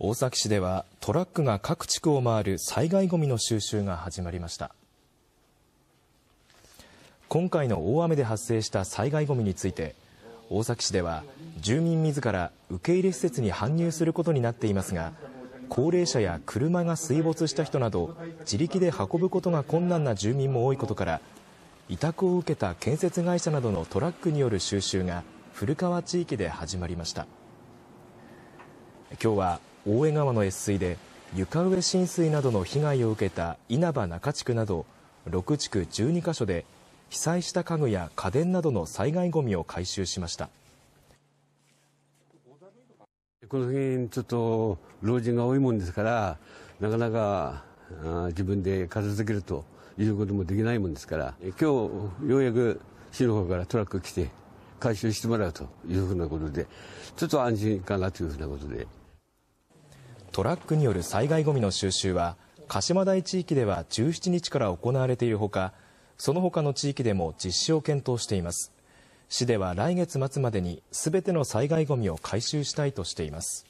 大崎市ではトラックが各地区を回る災害ごみの収集が始まりました今回の大雨で発生した災害ごみについて大崎市では住民自ら受け入れ施設に搬入することになっていますが高齢者や車が水没した人など自力で運ぶことが困難な住民も多いことから委託を受けた建設会社などのトラックによる収集が古川地域で始まりました今日は大江川の越水で床上浸水などの被害を受けた稲葉中地区など6地区12カ所で被災した家具や家電などの災害ごみを回収しましたこの辺ちょっと老人が多いもんですからなかなか自分で片付けるということもできないもんですから今日ようやく市の方からトラック来て回収してもらうというふうなことでちょっと安心かなというふうなことで。トラックによる災害ごみの収集は鹿島台地域では17日から行われているほかその他の地域でも実施を検討しています市では来月末までにすべての災害ごみを回収したいとしています